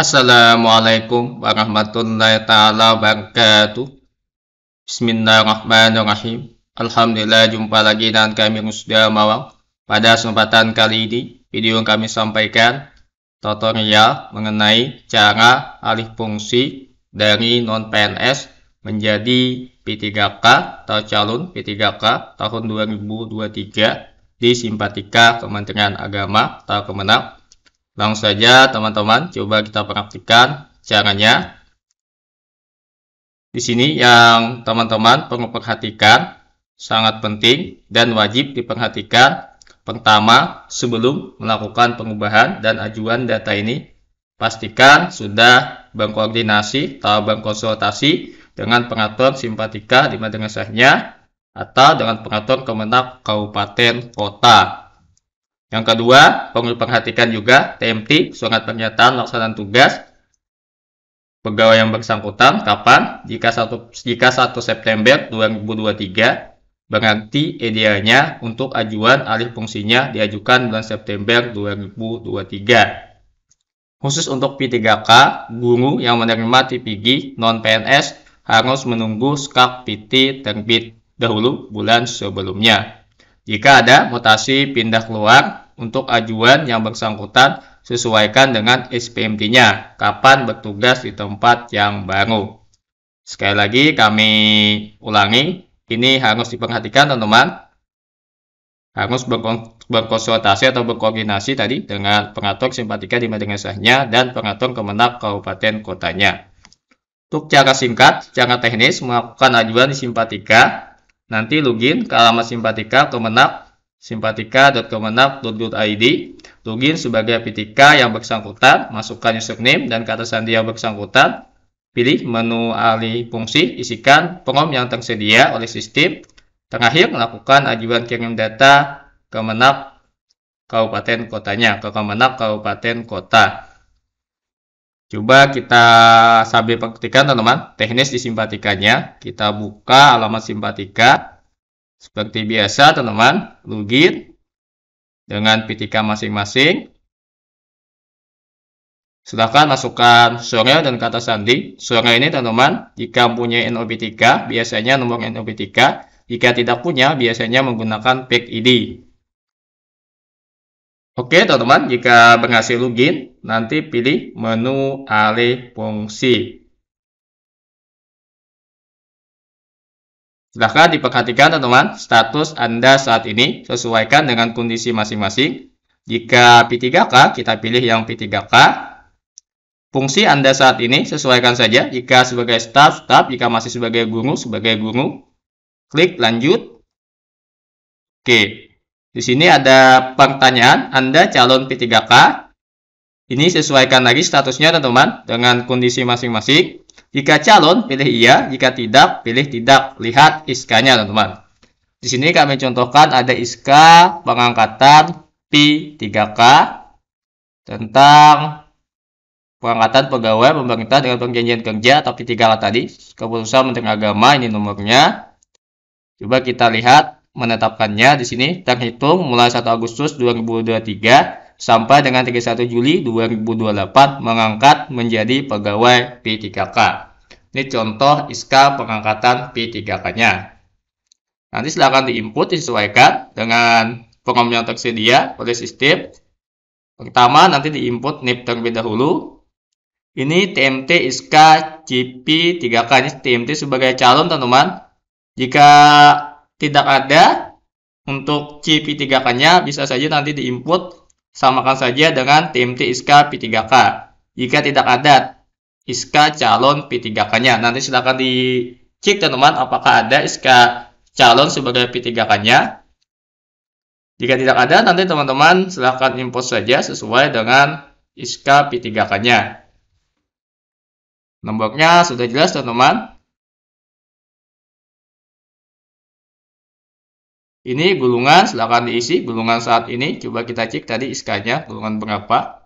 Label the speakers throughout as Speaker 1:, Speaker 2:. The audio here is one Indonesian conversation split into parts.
Speaker 1: Assalamualaikum warahmatullahi taala wabarakatuh. Bismillahirrahmanirrahim. Alhamdulillah jumpa lagi dengan kami Musda Mawang. Pada kesempatan kali ini, video yang kami sampaikan tutorial mengenai cara alih fungsi dari non PNS menjadi P3K atau calon P3K tahun 2023 di Simpatika Kementerian Agama atau Kemenang Langsung saja teman-teman, coba kita praktikkan caranya. Di sini yang teman-teman perlu perhatikan sangat penting dan wajib diperhatikan. Pertama, sebelum melakukan pengubahan dan ajuan data ini, pastikan sudah berkoordinasi atau berkonsultasi dengan pengatur simpatika di madrasahnya atau dengan pengatur kemenang kabupaten kota. Yang kedua, perlu perhatikan juga TMT, surat pernyataan laksanaan tugas pegawai yang bersangkutan kapan jika 1 jika 1 September 2023 berarti idealnya untuk ajuan alih fungsinya diajukan bulan September 2023. Khusus untuk P3K, guru yang menerima TPG non PNS harus menunggu skak PT terbit dahulu bulan sebelumnya. Jika ada mutasi pindah keluar untuk ajuan yang bersangkutan, sesuaikan dengan SPMT-nya, kapan bertugas di tempat yang baru. Sekali lagi kami ulangi, ini harus diperhatikan teman-teman. Harus berkonsultasi atau berkoordinasi tadi dengan pengatur simpatika di madrasahnya dan pengatur kemenak kabupaten kotanya. Untuk cara singkat, cara teknis melakukan ajuan di simpatika Nanti login ke alamat simpatika kemenap simpatika.kemenap.id login sebagai PTK yang bersangkutan, masukkan username dan kata sandi yang bersangkutan, pilih menu alih fungsi, isikan pengom yang tersedia oleh sistem, terakhir lakukan ajuan kirim data Kemenap Kabupaten Kotanya ke Kemenap Kabupaten Kota. Coba kita sambil praktikan teman-teman teknis di simpatikanya. Kita buka alamat simpatika. Seperti biasa teman-teman, login dengan PTK masing-masing. Silahkan masukkan sore dan kata sandi. Sore ini teman-teman, jika punya NOP3, biasanya nomor NOP3. Jika tidak punya, biasanya menggunakan PIC ID.
Speaker 2: Oke teman-teman, jika berhasil login, nanti pilih menu alih fungsi. Silahkan diperhatikan teman-teman, status Anda saat ini sesuaikan dengan kondisi masing-masing.
Speaker 1: Jika P3K, kita pilih yang P3K. Fungsi Anda saat ini sesuaikan saja. Jika sebagai staff, staff. Jika masih sebagai guru, sebagai guru. Klik lanjut. Oke. Di sini ada pertanyaan, Anda calon P3K. Ini sesuaikan lagi statusnya teman-teman dengan kondisi masing-masing. Jika calon, pilih iya. Jika tidak, pilih tidak. Lihat iskanya teman-teman. Di sini kami contohkan ada ISK pengangkatan P3K tentang pengangkatan pegawai pemerintah dengan perjanjian kerja atau P3K tadi. Keputusan Menteri Agama ini nomornya. Coba kita lihat menetapkannya di sini terhitung mulai 1 Agustus 2023 sampai dengan 31 Juli 2028 mengangkat menjadi pegawai P3K. Ini contoh ISKA pengangkatan P3K-nya. Nanti silakan diinput disesuaikan dengan form yang tersedia oleh sistem. Pertama nanti diinput NIP terlebih dahulu. Ini TMT ISKA CP 3K ini TMT sebagai calon teman-teman. Jika tidak ada untuk cp P3K-nya bisa saja nanti diinput samakan saja dengan TMT ISKA P3K. Jika tidak ada ISKA calon P3K-nya, nanti silakan dicek teman-teman apakah ada ISKA calon sebagai P3K-nya. Jika tidak ada, nanti teman-teman
Speaker 2: silakan input saja sesuai dengan ISKA P3K-nya. Nomboknya sudah jelas teman-teman. Ini gulungan, silahkan diisi. Gulungan saat ini, coba
Speaker 1: kita cek tadi iskanya, gulungan berapa.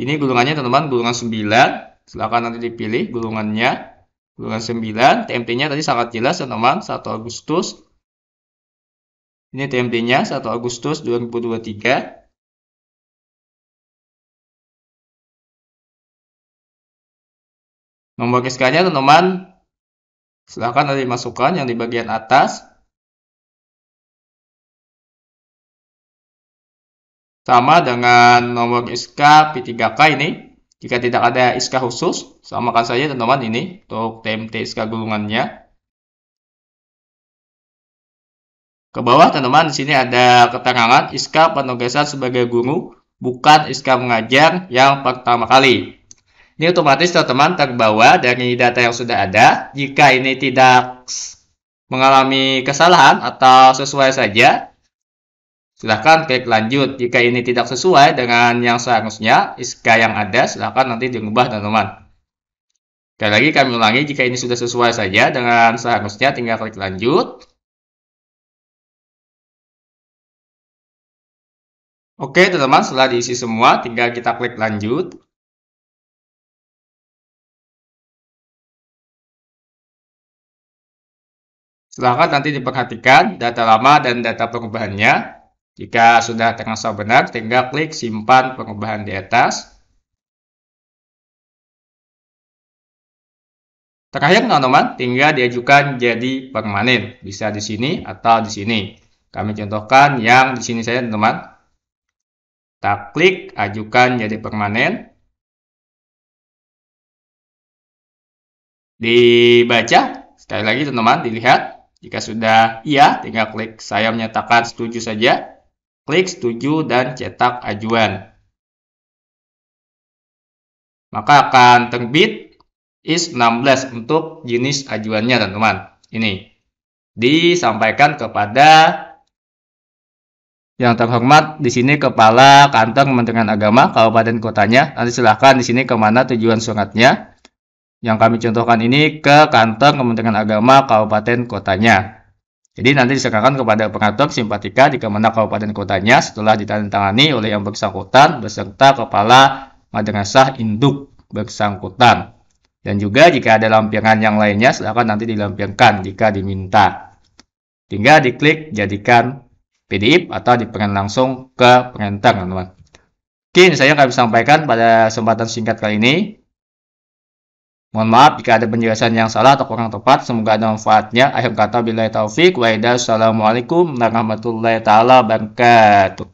Speaker 1: Ini gulungannya teman-teman, gulungan 9. Silahkan nanti dipilih gulungannya. Gulungan 9, TMT-nya tadi sangat jelas teman-teman,
Speaker 2: 1 Agustus. Ini TMT-nya 1 Agustus 2023. Nomor SK-nya teman-teman silahkan nanti masukkan yang di bagian atas. Sama dengan nomor SK P3K ini. Jika tidak ada
Speaker 1: SK khusus, samakan saja teman-teman ini untuk TMT SK gulungannya. Ke bawah teman-teman, di sini ada keterangan SK penugasan sebagai guru, bukan SK mengajar yang pertama kali. Ini otomatis teman-teman terbawa dari data yang sudah ada. Jika ini tidak mengalami kesalahan atau sesuai saja, Silahkan klik lanjut. Jika ini tidak sesuai dengan yang seharusnya, ISKA yang ada, silahkan nanti diubah
Speaker 2: teman-teman. Sekali lagi kami ulangi, jika ini sudah sesuai saja dengan seharusnya, tinggal klik lanjut. Oke teman-teman, setelah diisi semua, tinggal kita klik lanjut. Silahkan nanti diperhatikan data lama dan data perubahannya. Jika sudah terasa benar, tinggal klik simpan perubahan di atas. Terakhir, teman-teman, tinggal diajukan jadi
Speaker 1: permanen. Bisa di sini atau di sini. Kami contohkan yang di sini saja, teman-teman.
Speaker 2: Kita klik ajukan jadi permanen. Dibaca. Sekali lagi, teman-teman, dilihat.
Speaker 1: Jika sudah iya, tinggal klik saya menyatakan setuju saja. Klik setuju dan cetak ajuan. Maka akan terbit IS-16 untuk jenis ajuannya teman-teman. Ini disampaikan kepada yang terhormat di sini kepala kantor Kementerian Agama kabupaten kotanya. Nanti silahkan di sini kemana tujuan suratnya. Yang kami contohkan ini ke kantor Kementerian Agama kabupaten kotanya. Jadi nanti diserahkan kepada pengatur simpatika di kemenang kabupaten kotanya setelah ditandatangani oleh yang bersangkutan beserta kepala madrasah induk bersangkutan. Dan juga jika ada lampiran yang lainnya silakan nanti dilampirkan jika diminta. Tinggal diklik jadikan PDF atau diperan langsung ke printer teman-teman. ini saya akan sampaikan pada kesempatan singkat kali ini. Mohon maaf jika ada penjelasan yang salah atau kurang tepat. Semoga ada manfaatnya. Akhir kata
Speaker 2: bila taufik. Waidah. Assalamualaikum warahmatullahi wabarakatuh.